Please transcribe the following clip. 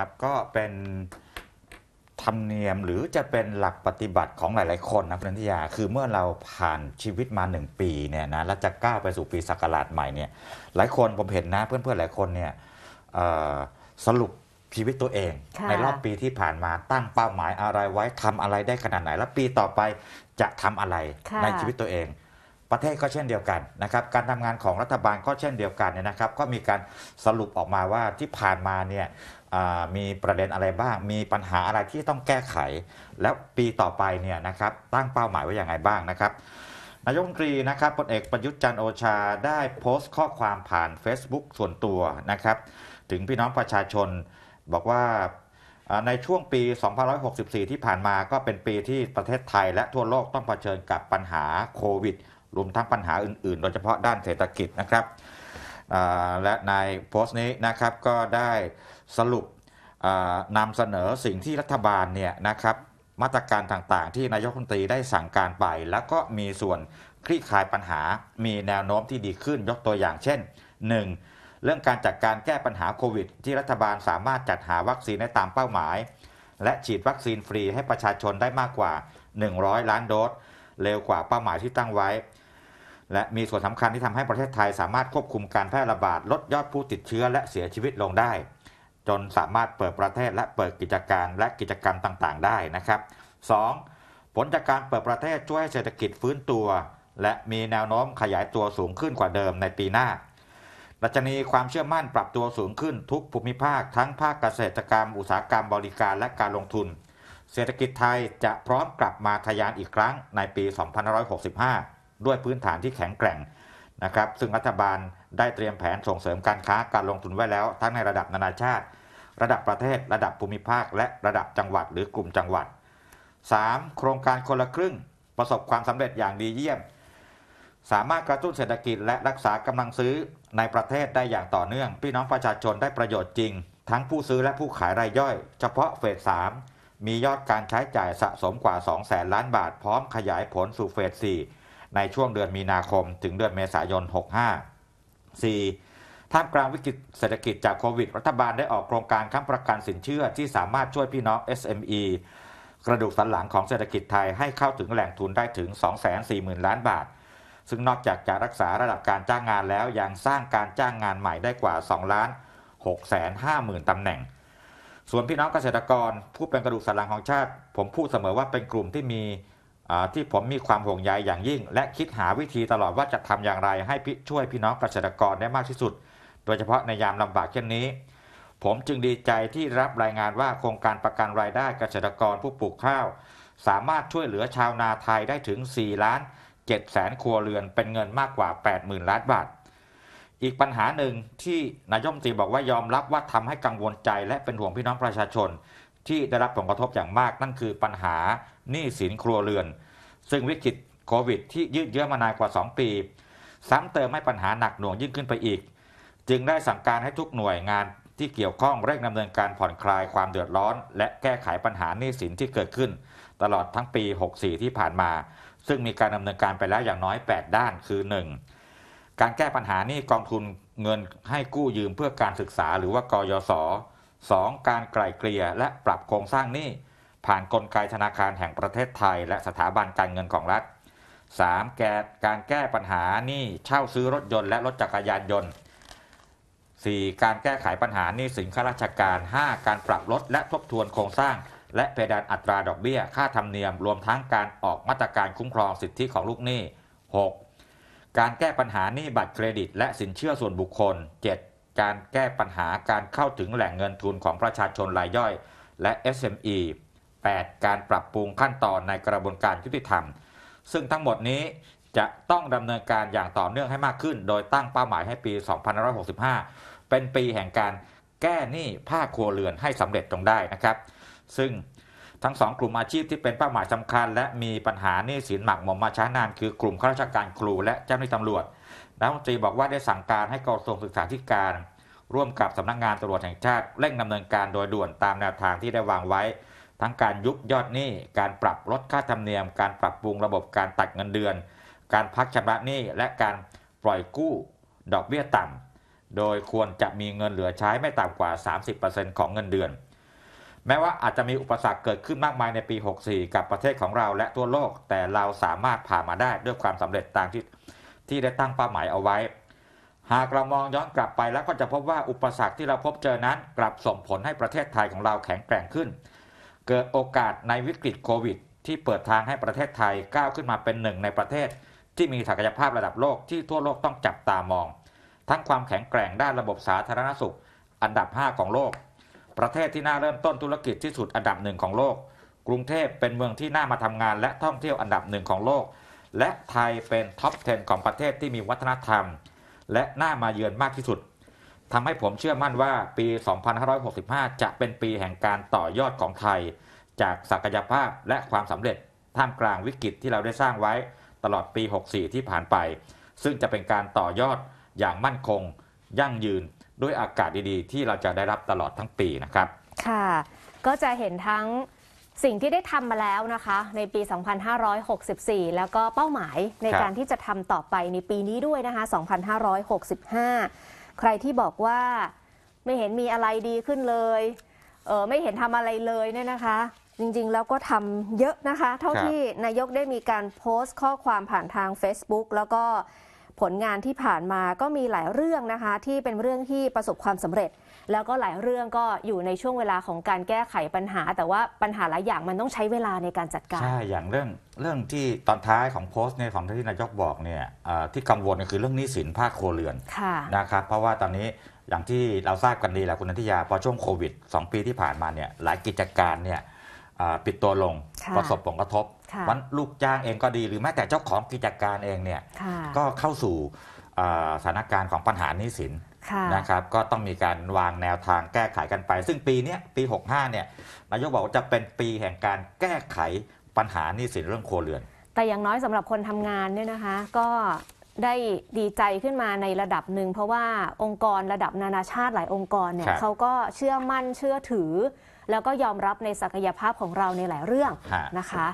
ครับก็เป็นธรรมเนียมหรือจะเป็นหลักปฏิบัติของหลาย ๆ คนนะคนันิยาคือเมื่อเราผ่านชีวิตมาหนึ่งปีเนี่ยนะแล้วจะก้าวไปสู่ปีศักราชใหม่เนี่ยหลายคนผมเห็นนะเพื่อน ๆ หลายคนเนี่ยสรุปชีวิตตัวเอง ในรอบปีที่ผ่านมาตั้งเป้าหมายอะไรไว้ทำอะไรได้ขนาดไหน แล้วปีต่อไปจะทำอะไรในชีวิตตัวเองประเทศก็เช่นเดียวกันนะครับ การทำงานของรัฐบาลก็เช่นเดียวกันเนี่ยนะครับ ก็มีการสรุปออกมาว่าที่ผ่านมาเนี่ยมีประเด็นอะไรบ้าง มีปัญหาอะไรที่ต้องแก้ไข แล้วปีต่อไปเนี่ยนะครับตั้งเป้าหมายไว้อย่างไรบ้างนะครับนายกรัฐมนตรีนะครับพลเอกประยุทธ์จันโอชาได้โพสต์ข้อความผ่าน Facebook ส่วนตัวนะครับถึงพี่น้องประชาชนบอกว่าในช่วงปี2564 ที่ผ่านมาก็เป็นปีที่ประเทศไทย และทั่วโลกต้องเผชิญกับปัญหาโควิดรวมทั้งปัญหาอื่นๆ โดยเฉพาะด้านเศรษฐกิจนะครับและในโพสต์นี้นะครับก็ได้สรุปนำเสนอสิ่งที่รัฐบาลเนี่ยนะครับมาตรการต่างๆ ที่นายกรัฐมนตรีได้สั่งการไป แล้วก็มีส่วนคลี่คลายปัญหามีแนวโน้มที่ดีขึ้นยกตัวอย่างเช่น 1. เรื่องการจัดการแก้ปัญหาโควิด ที่รัฐบาลสามารถจัดหาวัคซีนได้ตามเป้าหมาย และฉีดวัคซีนฟรีให้ประชาชนได้มากกว่า 100 ล้านโดสเร็วกว่าเป้าหมายที่ตั้งไว้ และมีส่วนสำคัญที่ทำให้ประเทศไทยสามารถควบคุมการแพร่ระบาด ลดยอดผู้ติดเชื้อและเสียชีวิตลงได้ จนสามารถเปิดประเทศและเปิดกิจการและกิจกรรมต่างๆได้นะครับ 2. ผลจากการเปิดประเทศช่วยให้เศรษฐกิจฟื้นตัว และมีแนวโน้มขยายตัวสูงขึ้นกว่าเดิมในปีหน้าดัชนีความเชื่อมั่นปรับตัวสูงขึ้นทุกภูมิภาคทั้งภาคเกษตรกรรมอุตสาหกรรมบริการและการลงทุนเศรษฐกิจไทยจะพร้อมกลับมาทยานอีกครั้งในปี 2565 ด้วยพื้นฐานที่แข็งแกร่งนะครับ ซึ่งรัฐบาลได้เตรียมแผนส่งเสริมการค้าการลงทุนไว้แล้ว ทั้งในระดับนานาชาติ ระดับประเทศระดับภูมิภาคและระดับจังหวัดหรือกลุ่มจังหวัด 3. โครงการคนละครึ่งประสบความสำเร็จอย่างดีเยี่ยม สามารถกระตุ้นเศรษฐกิจและรักษากำลังซื้อในประเทศได้อย่างต่อเนื่อง พี่น้องประชาชนได้ประโยชน์จริง ทั้งผู้ซื้อและผู้ขายรายย่อย เฉพาะเฟสสามมียอดการใช้จ่ายสะสมกว่า2แสนล้านบาท พร้อมขยายผลสู่เฟส4ในช่วงเดือนมีนาคม ถึงเดือนเมษายน 65 4. ท่ามกลางวิกฤตเศรษฐกิจจากโควิด รัฐบาลได้ออกโครงการค้ำประกันสินเชื่อที่สามารถช่วยพี่น้อง SME กระดูกสันหลังของเศรษฐกิจไทยให้เข้าถึงแหล่งทุนได้ถึง 240,000 ล้านบาท ซึ่งนอกจากจะรักษาระดับการจ้างงานแล้วยังสร้างการจ้างงานใหม่ได้กว่า2ล้าน6 5 0 0 0 0ตำแหน่งส่วนพี่น้องเกษตรกรผู้เป็นกระดูกสันหลังของชาติ ผมพูดเสมอว่าเป็นกลุ่มที่มีที่ผมมีความห่วงใยอย่างยิ่ง และคิดหาวิธีตลอดว่าจะทำอย่างไร ให้ช่วยพี่น้องเกษตรกรได้มากที่สุด โดยเฉพาะในยามลำบากเช่นนี้ ผมจึงดีใจที่รับรายงานว่าโครงการประกันรายได้เกษตรกรผู้ปลูกข้าว สามารถช่วยเหลือชาวนาไทยได้ถึง 4 ล้าน7แสนครัวเรือนเป็นเงินมากกว่า 80,000 ล้านบาทอีกปัญหาหนึ่งที่นายมตรีบอกว่ายอมรับว่าทำให้กังวลใจและเป็นห่วงพี่น้องประชาชน ที่ได้รับผลกระทบอย่างมาก นั่นคือปัญหาหนี้สินครัวเรือนซึ่งวิกฤตโควิดที่ยืดเยื้อมานานกว่า 2 ปีซ้ำเติมให้ปัญหาหนักหน่วงยิ่งขึ้นไปอีก จึงได้สั่งการให้ทุกหน่วยงานที่เกี่ยวข้องเร่งดำาเนินการผ่อนคลายความเดือดร้อน และแก้ไขปัญหาหนี้สินที่เกิดขึ้น ตลอดทั้งปี 64 ที่ผ่านมา ซึ่งมีการดำเนินการไปแล้วอย่างน้อย 8 ด้านคือ 1การแก้ปัญหานี่กองทุนเงินให้กู้ยืมเพื่อการศึกษาหรือว่ากยศ 2. การไกล่เกลี่ยและปรับโครงสร้างนี้ ผ่านนกลไกธนาคารแห่งประเทศไทย และสถาบันการเงินของรัฐ 3. แกการแก้ปัญหานี้เช่าซื้อรถยนต์และรถจักรยานยนต์ 4. การแก้ไขปัญหาหนี้สินข้าราชการ 5. การปรับลดและทบทวนโครงสร้าง และเพดานอัตราดอกเบี้ยค่าธรรมเนียมรวมทั้งการออกมาตรการคุ้มครองสิทธิของลูกหนี้ 6. การแก้ปัญหาหนี้บัตรเครดิตและสินเชื่อส่วนบุคคล 7. การแก้ปัญหาการเข้าถึงแหล่งเงินทุนของประชาชนรายย่อย และ SME 8. การปรับปรุงขั้นตอนในกระบวนการยุติธรรม ซึ่งทั้งหมดนี้จะต้องดำเนินการอย่างต่อเนื่องให้มากขึ้น โดยตั้งเป้าหมายให้ปี2565 เป็นปีแห่งการแก้หนี้ภาคครัวเรือนให้สำเร็จตรงได้นะครับ ซึ่งทั้งสองกลุ่มอาชีพที่เป็นเป้าหมายสำคัญ และมีปัญหาหนี้สินหมักหมมมาช้านาน คือกลุ่มข้าราชการครูและเจ้าหน้าที่ตำรวจรัฐมนตรีบอกว่าได้สั่งการให้กระทรวงศึกษาธิการร่วมกับสำนักงานตำรวจแห่งชาติ เร่งดาเนินการโดยด่วนตามแนวทางที่ได้วางไว้ ทั้งการยุบยอดหนี้การปรับลดค่าธรรมเนียมการปรับปรุงระบบการตัดเงินเดือน การพักชำระหนี้และการปล่อยกู้ดอกเบี้ยต่ำโดยควรจะมีเงินเหลือใช้ไม่ต่ำกว่า 30%ของเงินเดือนแม้ว่าอาจจะมีอุปสรรคเกิดขึ้นมากมายในปี 64 กับประเทศของเราและทั่วโลก แต่เราสามารถผ่านมาได้ด้วยความสำเร็จตามที่ที่ได้ตั้งเป้าหมายเอาไว้ หากเรามองย้อนกลับไปแล้วก็จะพบว่า อุปสรรคที่เราพบเจอนั้น กลับส่งผลให้ประเทศไทยของเราแข็งแกร่งขึ้น เกิดโอกาสในวิกฤตโควิดที่เปิดทางให้ประเทศไทยก้าวขึ้นมาเป็นหนึ่งในประเทศที่มีศักยภาพระดับโลกที่ทั่วโลกต้องจับตามอง ทั้งความแข็งแกร่งด้านระบบสาธารณสุข อันดับ 5 ของโลกประเทศที่น่าเริ่มต้นธุรกิจที่สุดอันดับหนึ่งของโลก กรุงเทพเป็นเมืองที่น่ามาทำงานและท่องเที่ยวอันดับหนึ่งของโลก และไทยเป็นท็อป 10 ของประเทศที่มีวัฒนธรรมและน่ามาเยือนมากที่สุด ทำให้ผมเชื่อมั่นว่าปี 2565 จะเป็นปีแห่งการต่อยอดของไทย จากศักยภาพและความสำเร็จ ท่ามกลางวิกฤตที่เราได้สร้างไว้ ตลอดปี 64 ที่ผ่านไป ซึ่งจะเป็นการต่อยอดอย่างมั่นคง ยั่งยืนด้วยอากาศดีๆ ที่เราจะได้รับตลอดทั้งปีนะครับ ค่ะ ก็จะเห็นทั้งสิ่งที่ได้ทำมาแล้วนะคะ ในปี 2564 แล้วก็เป้าหมายในการที่จะทำต่อไปในปีนี้ด้วยนะคะ 2565 ใครที่บอกว่าไม่เห็นมีอะไรดีขึ้นเลย เออไม่เห็นทำอะไรเลยเนี่ยนะคะ จริงๆแล้วก็ทำเยอะนะคะ เท่าที่นายกได้มีการโพสต์ ข้อความผ่านทาง Facebook แล้วก็ผลงานที่ผ่านมาก็มีหลายเรื่องนะคะที่เป็นเรื่องที่ประสบความสำเร็จ แล้วก็หลายเรื่องก็อยู่ในช่วงเวลาของการแก้ไขปัญหา แต่ว่าปัญหาหลายอย่างมันต้องใช้เวลาในการจัดการใช่อย่างเรื่องเรื่องที่ตอนท้ายของโพสต์เนี่ยของที่นายกบอกเนี่ยที่กังวลก็คือเรื่องหนี้สินภาคครัวเรือนนะครับเพราะว่าตอนนี้อย่างที่เราทราบกันดีแหละคุณนันทิยาพอช่วงโควิด2ปี ที่ผ่านมาเนี่ยหลายกิจการเนี่ยปิดตัวลงประสบผลกระทบวันลูกจ้างเองก็ดีหรือแม้แต่เจ้าของกิจการเองเนี่ยก็เข้าสู่สถานการณ์ของปัญหานี้สินนะครับก็ต้องมีการวางแนวทางแก้ไขกันไป ซึ่งปีนี้ปี 65เนี่ยนายกบอกว่าจะเป็นปีแห่งการแก้ไขปัญหานี้สินเรื่องครัวเรือน แต่อย่างน้อยสำหรับคนทำงานเนี่ยนะคะก็ได้ดีใจขึ้นมาในระดับหนึ่ง เพราะว่าองค์กรระดับนานาชาติหลายองค์กรเนี่ยเขาก็เชื่อมั่นเชื่อถือแล้วก็ยอมรับในศักยภาพของเราในหลายเรื่องนะคะ